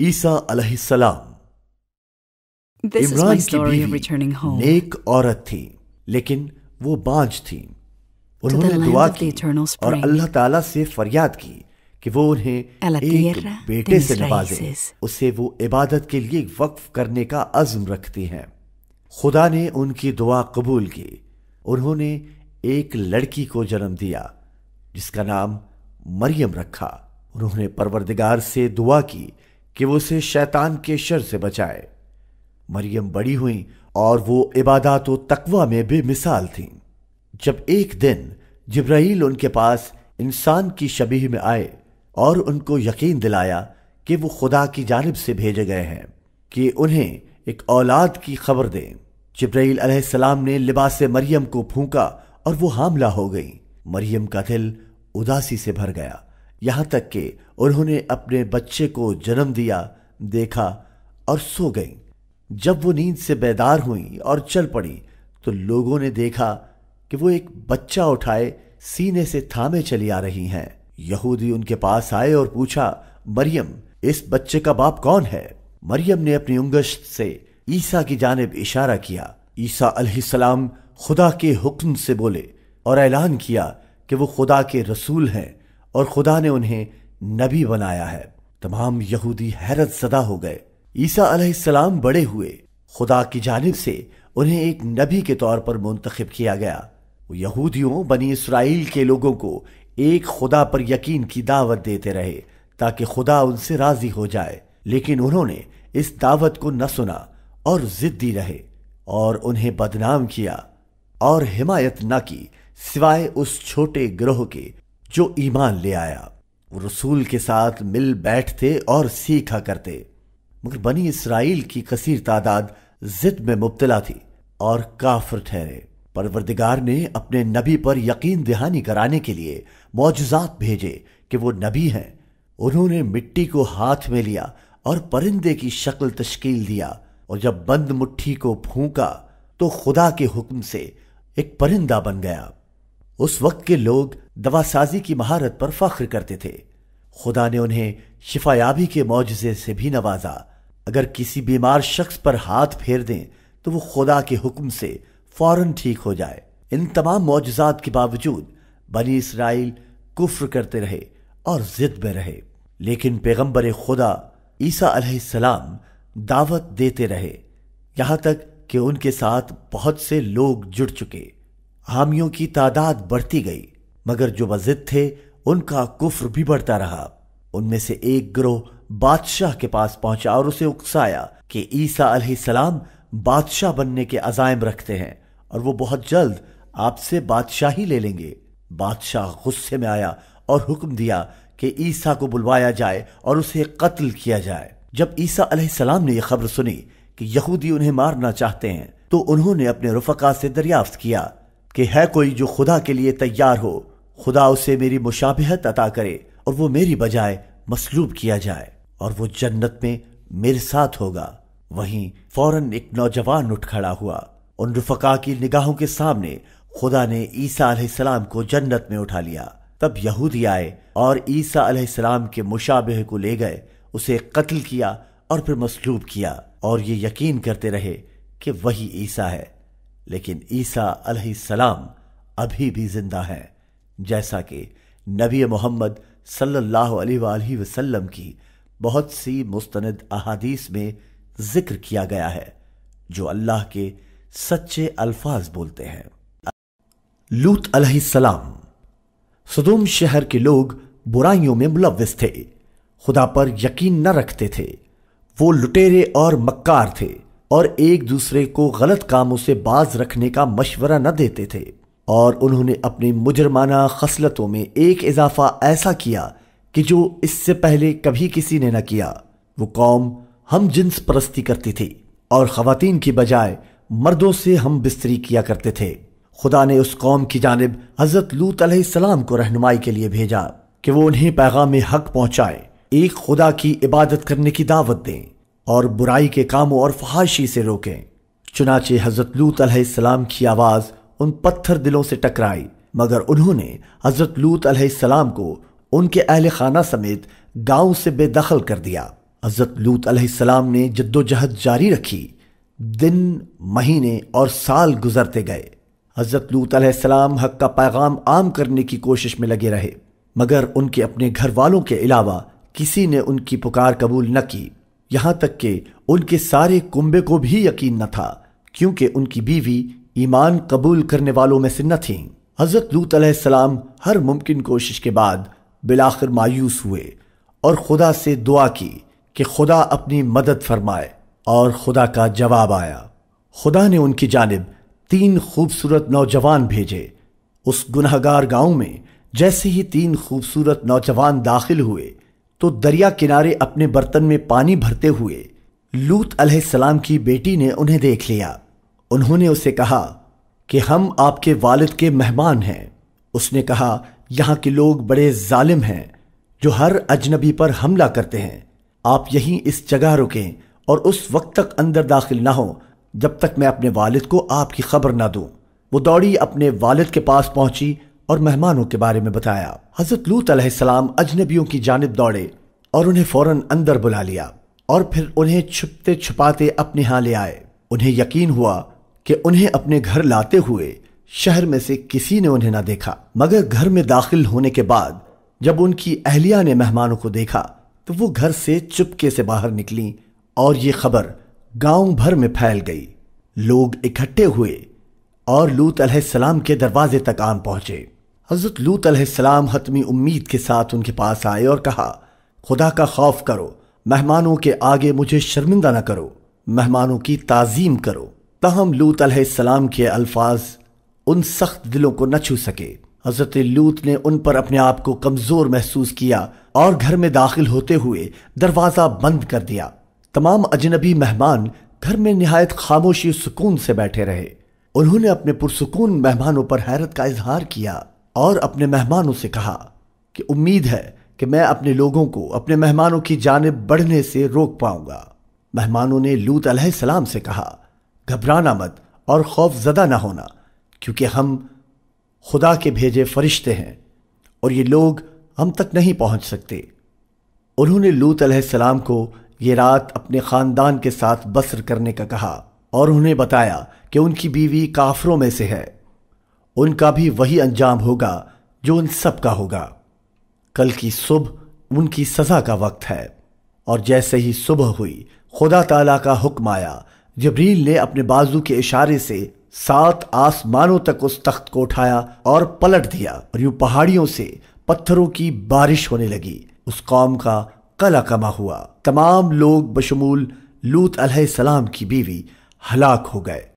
ईसा अलैहिस्सलाम इमरान की बीवी नेक औरत थी लेकिन वो बांझ थी उन्होंने दुआ की और अल्लाह ताला से फरियाद की कि वो उन्हें एक बेटे से नवाजे उसे वो इबादत के लिए वक्फ करने का अज्म रखती हैं खुदा ने उनकी दुआ कबूल की उन्होंने एक लड़की को जन्म दिया जिसका नाम मरियम रखा उन्होंने परवरदिगार से दुआ की कि वो उसे शैतान के शर से बचाए मरियम बड़ी हुई और वो इबादत तकवा में बेमिसाल थी जब एक दिन जब्राइल उनके पास इंसान की शबीह में आए और उनको यकीन दिलाया कि वो खुदा की जानब से भेजे गए हैं कि उन्हें एक औलाद की खबर दें जब्राइल अलैहिस्सलाम ने लिबास मरियम को फूंका और वो हामला हो गई मरियम का दिल उदासी से भर गया यहाँ तक कि उन्होंने अपने बच्चे को जन्म दिया देखा और सो गई जब वो नींद से बेदार हुई और चल पड़ी तो लोगों ने देखा कि वो एक बच्चा उठाए सीने से थामे चली आ रही हैं यहूदी उनके पास आए और पूछा मरियम इस बच्चे का बाप कौन है मरियम ने अपनी उंगश से ईसा की जानब इशारा किया ईसा अलैहिस्सलाम खुदा के हुक्म से बोले और ऐलान किया कि वो खुदा के रसूल हैं और खुदा ने उन्हें नबी बनाया है तमाम यहूदी हैरत सदा हो गए ईसा अलैहिस्सलाम बड़े हुए खुदा की जानब से उन्हें एक नबी के तौर पर मुंतखब किया गया वो यहूदियों बनी इसराइल के लोगों को एक खुदा पर यकीन की दावत देते रहे ताकि खुदा उनसे राजी हो जाए लेकिन उन्होंने इस दावत को न सुना और जिद्दी रहे और उन्हें बदनाम किया और हिमायत न की सिवाय उस छोटे ग्रोह के जो ईमान ले आया वो रसूल के साथ मिल बैठते और सीखा करते मगर बनी इसराइल की कसीर तादाद जिद में मुबतला थी और काफर ठहरे परवरदिगार ने अपने नबी पर यकीन दहानी कराने के लिए मौजूदात भेजे कि वो नबी हैं उन्होंने मिट्टी को हाथ में लिया और परिंदे की शक्ल तश्कील दिया और जब बंद मुट्ठी को फूंका तो खुदा के हुक्म से एक परिंदा बन गया उस वक्त के लोग दवासाजी की महारत पर फख्र करते थे खुदा ने उन्हें शिफायाबी के मुआजे से भी नवाजा अगर किसी बीमार शख्स पर हाथ फेर दें तो वो खुदा के हुक्म से फौरन ठीक हो जाए इन तमाम मुआजात के बावजूद बनी इसराइल कुफ्र करते रहे और जिद में रहे लेकिन पैगंबर खुदा ईसा सलाम दावत देते रहे यहां तक कि उनके साथ बहुत से लोग जुड़ चुके हामियों की तादाद बढ़ती गई मगर जो मस्जिद थे उनका कुफ्र भी बढ़ता रहा उनमें से एक ग्रोह बादशाह के पास पहुंचा और उसे उकसाया कि ईसा सलाम बादशाह बनने के अजायम रखते हैं और वो बहुत जल्द आपसे बादशाही ले लेंगे बादशाह गुस्से में आया और हुक्म दिया कि ईसा को बुलवाया जाए और उसे कत्ल किया जाए जब ईसा सलाम ने यह खबर सुनी कि यहूदी उन्हें मारना चाहते हैं तो उन्होंने अपने रुफका से दरियाफ्त किया कि है कोई जो खुदा के लिए तैयार हो खुदा उसे मेरी मुशाबहत अता करे और वो मेरी बजाय मसलूब किया जाए और वो जन्नत में मेरे साथ होगा वहीं फौरन एक नौजवान उठ खड़ा हुआ उन रुफका की निगाहों के सामने खुदा ने ईसा सलाम को जन्नत में उठा लिया तब यहूदी आए और ईसा सलाम के मुशाबे को ले गए उसे कत्ल किया और फिर मसलूब किया और ये यकीन करते रहे कि वही ईसा है लेकिन ईसा सलाम अभी भी जिंदा है जैसा कि नबी मोहम्मद सल्लल्लाहु अलैहि वसल्लम की बहुत सी मुस्तनद अहादीस में जिक्र किया गया है जो अल्लाह के सच्चे अल्फाज बोलते हैं लूत सलाम सदूम शहर के लोग बुराइयों में मुलविस थे खुदा पर यकीन न रखते थे वो लुटेरे और मक्कार थे और एक दूसरे को गलत कामों से बाज रखने का मशवरा न देते थे और उन्होंने अपनी मुजरमाना खसलतों में एक इजाफा ऐसा किया कि जो इससे पहले कभी किसी ने न किया वो कौम हम जिन्स परस्ती करती थी और खातन की बजाय मर्दों से हम बिस्तरी किया करते थे खुदा ने उस कौम की जानब हज़रत लूत सलाम को रहनुमाई के लिए भेजा कि वो उन्हें पैगाम हक पहुंचाए एक खुदा की इबादत करने की दावत दें और बुराई के कामों और फहाशी से रोकें चुनाचे हज़रत लूत सलाम की आवाज़ उन पत्थर दिलों से टकराई मगर उन्होंने हजरत लूत अलैहिस्सलाम को उनके अहल खाना समेत गांव से बेदखल कर दिया हजरत लूत अलैहिस्सलाम ने जद्दोजहद जारी रखी दिन महीने और साल गुजरते गए हजरत लूत अलैहिस्सलाम हक का पैगाम आम करने की कोशिश में लगे रहे मगर उनके अपने घर वालों के अलावा किसी ने उनकी पुकार कबूल न की यहां तक कि उनके सारे कुंबे को भी यकीन न था क्योंकि उनकी बीवी ईमान कबूल करने वालों में से न थीं हज़रत लूत सलाम हर मुमकिन कोशिश के बाद बिलाखिर मायूस हुए और खुदा से दुआ की कि खुदा अपनी मदद फरमाए और खुदा का जवाब आया खुदा ने उनकी जानब तीन खूबसूरत नौजवान भेजे उस गुनहगार गांव में जैसे ही तीन खूबसूरत नौजवान दाखिल हुए तो दरिया किनारे अपने बर्तन में पानी भरते हुए लूत सलाम की बेटी ने उन्हें देख लिया उन्होंने उसे कहा कि हम आपके वालिद के मेहमान हैं उसने कहा यहाँ के लोग बड़े जालिम हैं जो हर अजनबी पर हमला करते हैं आप यहीं इस जगह रुकें और उस वक्त तक अंदर दाखिल ना हो जब तक मैं अपने वालिद को आपकी खबर ना दूं वो दौड़ी अपने वालिद के पास पहुंची और मेहमानों के बारे में बताया हजरत लूत अलैहिस्सलाम अजनबियों की जानब दौड़े और उन्हें फौरन अंदर बुला लिया और फिर उन्हें छुपते छुपाते अपने यहां ले आए उन्हें यकीन हुआ कि उन्हें अपने घर लाते हुए शहर में से किसी ने उन्हें ना देखा मगर घर में दाखिल होने के बाद जब उनकी अहलिया ने मेहमानों को देखा तो वो घर से चुपके से बाहर निकली और ये खबर गांव भर में फैल गई लोग इकट्ठे हुए और लूत अलैहिस्सलाम के दरवाजे तक आम पहुंचे हजरत लूत अलैहिस्सलाम हतमी उम्मीद के साथ उनके पास आए और कहा खुदा का खौफ करो मेहमानों के आगे मुझे शर्मिंदा ना करो मेहमानों की ताजीम करो तहम लूत सलाम के अल्फाज उन सख्त दिलों को न छू सके हजरत लूत ने उन पर अपने आप को कमजोर महसूस किया और घर में दाखिल होते हुए दरवाजा बंद कर दिया तमाम अजनबी मेहमान घर में नहायत खामोशी सुकून से बैठे रहे उन्होंने अपने पुरसकून मेहमानों पर हैरत का इजहार किया और अपने मेहमानों से कहा कि उम्मीद है कि मैं अपने लोगों को अपने मेहमानों की जानब बढ़ने से रोक पाऊंगा मेहमानों ने लूत सलाम से कहा घबराना मत और खौफ ज़दा ना होना क्योंकि हम खुदा के भेजे फरिश्ते हैं और ये लोग हम तक नहीं पहुंच सकते उन्होंने लूत सलाम को ये रात अपने ख़ानदान के साथ बसर करने का कहा और उन्हें बताया कि उनकी बीवी काफरों में से है उनका भी वही अंजाम होगा जो उन सब का होगा कल की सुबह उनकी सज़ा का वक्त है और जैसे ही सुबह हुई खुदा ताला का हुक्म आया जबरील ने अपने बाजू के इशारे से सात आसमानों तक उस तख्त को उठाया और पलट दिया और यूं पहाड़ियों से पत्थरों की बारिश होने लगी उस कौम का कला कमा हुआ तमाम लोग बशमूल लूत सलाम की बीवी हलाक हो गए